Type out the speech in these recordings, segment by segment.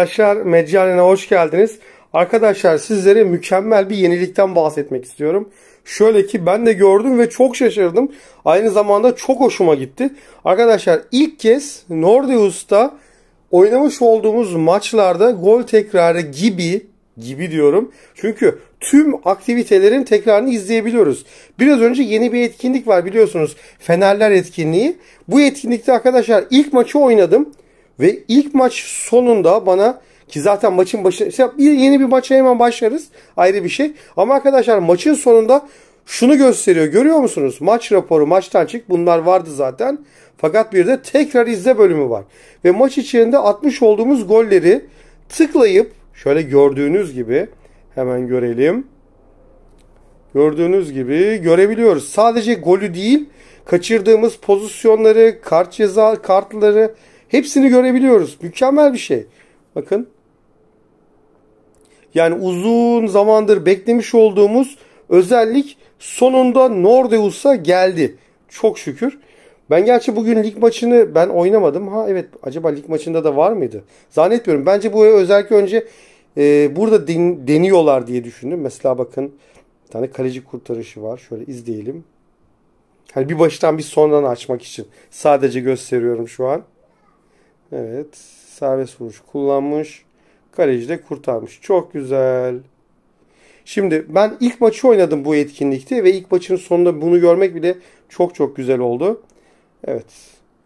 arkadaşlar, Meccalen'e hoş geldiniz. Arkadaşlar sizlere mükemmel bir yenilikten bahsetmek istiyorum. Şöyle ki ben de gördüm ve çok şaşırdım. Aynı zamanda çok hoşuma gitti. Arkadaşlar ilk kez Nordeus'ta oynamış olduğumuz maçlarda gol tekrarı gibi gibi diyorum. Çünkü tüm aktivitelerin tekrarını izleyebiliyoruz. Biraz önce yeni bir etkinlik var biliyorsunuz. Fenerler etkinliği. Bu etkinlikte arkadaşlar ilk maçı oynadım. Ve ilk maç sonunda bana ki zaten maçın başında bir yeni bir maça hemen başlarız ayrı bir şey. Ama arkadaşlar maçın sonunda şunu gösteriyor görüyor musunuz? Maç raporu maçtan çık bunlar vardı zaten. Fakat bir de tekrar izle bölümü var. Ve maç içerisinde atmış olduğumuz golleri tıklayıp şöyle gördüğünüz gibi hemen görelim. Gördüğünüz gibi görebiliyoruz. Sadece golü değil kaçırdığımız pozisyonları, kart ceza kartları Hepsini görebiliyoruz. Mükemmel bir şey. Bakın. Yani uzun zamandır beklemiş olduğumuz özellik sonunda Nordeus'a geldi. Çok şükür. Ben gerçi bugün lig maçını ben oynamadım. Ha evet acaba lig maçında da var mıydı? Zannetmiyorum. Bence bu özellikle önce e, burada den, deniyorlar diye düşündüm. Mesela bakın bir tane kaleci kurtarışı var. Şöyle izleyelim. Hani bir baştan bir sondan açmak için sadece gösteriyorum şu an. Evet. Serbest vuruş kullanmış. Kaleci de kurtarmış. Çok güzel. Şimdi ben ilk maçı oynadım bu etkinlikte ve ilk maçın sonunda bunu görmek bile çok çok güzel oldu. Evet.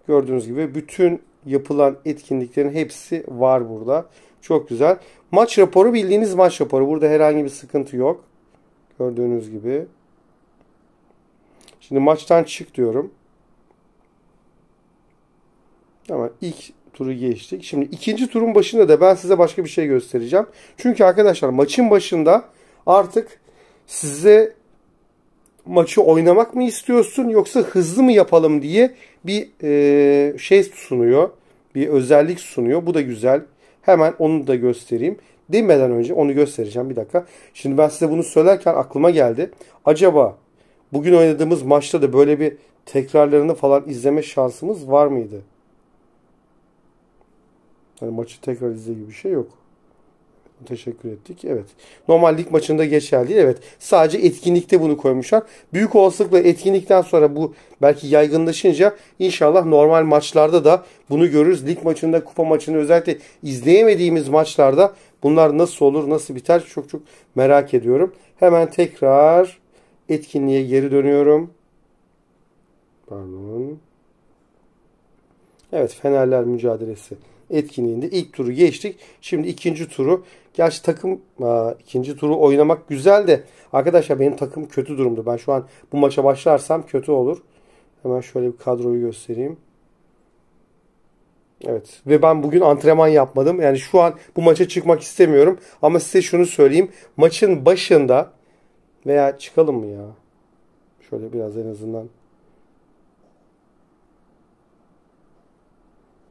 Gördüğünüz gibi bütün yapılan etkinliklerin hepsi var burada. Çok güzel. Maç raporu bildiğiniz maç raporu. Burada herhangi bir sıkıntı yok. Gördüğünüz gibi. Şimdi maçtan çık diyorum. Ama ilk turu geçtik. Şimdi ikinci turun başında da ben size başka bir şey göstereceğim. Çünkü arkadaşlar maçın başında artık size maçı oynamak mı istiyorsun yoksa hızlı mı yapalım diye bir e, şey sunuyor. Bir özellik sunuyor. Bu da güzel. Hemen onu da göstereyim. Demeden önce onu göstereceğim bir dakika. Şimdi ben size bunu söylerken aklıma geldi. Acaba bugün oynadığımız maçta da böyle bir tekrarlarını falan izleme şansımız var mıydı? Yani maçı tekrar izle gibi bir şey yok. Teşekkür ettik. Evet. Normal lig maçında geçerli değil. Evet. Sadece etkinlikte bunu koymuşlar. Büyük olasılıkla etkinlikten sonra bu belki yaygınlaşınca inşallah normal maçlarda da bunu görürüz. Lig maçında, kupa maçında özellikle izleyemediğimiz maçlarda bunlar nasıl olur, nasıl biter çok çok merak ediyorum. Hemen tekrar etkinliğe geri dönüyorum. Pardon. Evet Fenerler mücadelesi etkinliğinde ilk turu geçtik. Şimdi ikinci turu. Gerçi takım ikinci turu oynamak güzel de arkadaşlar benim takım kötü durumda. Ben şu an bu maça başlarsam kötü olur. Hemen şöyle bir kadroyu göstereyim. Evet ve ben bugün antrenman yapmadım. Yani şu an bu maça çıkmak istemiyorum. Ama size şunu söyleyeyim. Maçın başında veya çıkalım mı ya? Şöyle biraz en azından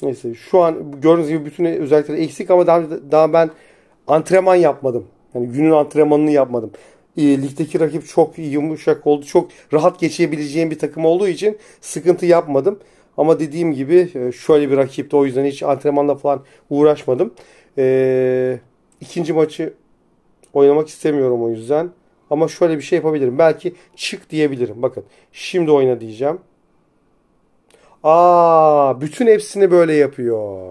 Neyse şu an gördüğünüz gibi bütün özellikleri eksik ama daha, daha ben antrenman yapmadım. Yani günün antrenmanını yapmadım. E, ligdeki rakip çok yumuşak oldu. Çok rahat geçebileceğim bir takım olduğu için sıkıntı yapmadım. Ama dediğim gibi e, şöyle bir rakipti. O yüzden hiç antrenmanla falan uğraşmadım. E, ikinci maçı oynamak istemiyorum o yüzden. Ama şöyle bir şey yapabilirim. Belki çık diyebilirim. Bakın şimdi oyna diyeceğim. Aa, bütün hepsini böyle yapıyor.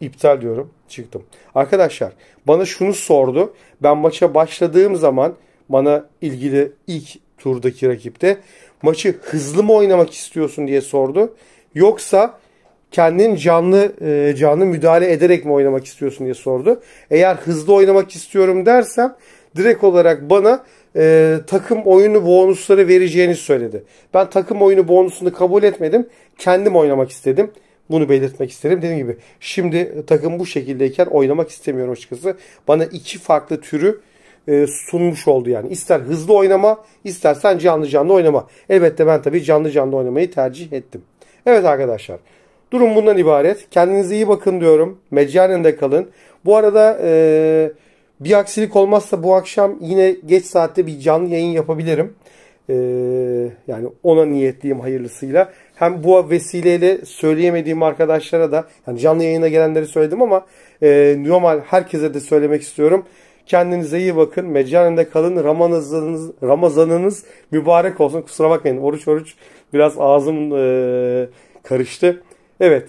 İptal diyorum. Çıktım. Arkadaşlar bana şunu sordu. Ben maça başladığım zaman bana ilgili ilk turdaki rakipte maçı hızlı mı oynamak istiyorsun diye sordu. Yoksa kendin canlı e, canlı müdahale ederek mi oynamak istiyorsun diye sordu. Eğer hızlı oynamak istiyorum dersem direkt olarak bana e, takım oyunu bonusları vereceğini söyledi. Ben takım oyunu bonusunu kabul etmedim. Kendim oynamak istedim. Bunu belirtmek isterim. Dediğim gibi şimdi takım bu şekildeyken oynamak istemiyorum açıkçası. Bana iki farklı türü e, sunmuş oldu yani. İster hızlı oynama, istersen canlı canlı oynama. Elbette ben tabii canlı canlı oynamayı tercih ettim. Evet arkadaşlar. Durum bundan ibaret. Kendinize iyi bakın diyorum. Meccanende kalın. Bu arada eee bir aksilik olmazsa bu akşam yine geç saatte bir canlı yayın yapabilirim. Ee, yani ona niyetliyim hayırlısıyla. Hem bu vesileyle söyleyemediğim arkadaşlara da yani canlı yayına gelenleri söyledim ama e, normal herkese de söylemek istiyorum. Kendinize iyi bakın. Meccanende kalın. Ramazanınız, Ramazanınız mübarek olsun. Kusura bakmayın. Oruç oruç biraz ağzım e, karıştı. Evet.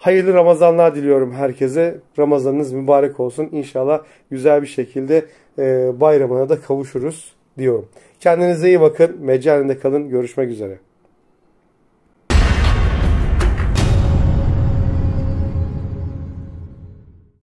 Hayırlı Ramazanlar diliyorum herkese. Ramazanınız mübarek olsun. İnşallah güzel bir şekilde e, bayramına da kavuşuruz diyorum. Kendinize iyi bakın. Mecalen'de kalın. Görüşmek üzere.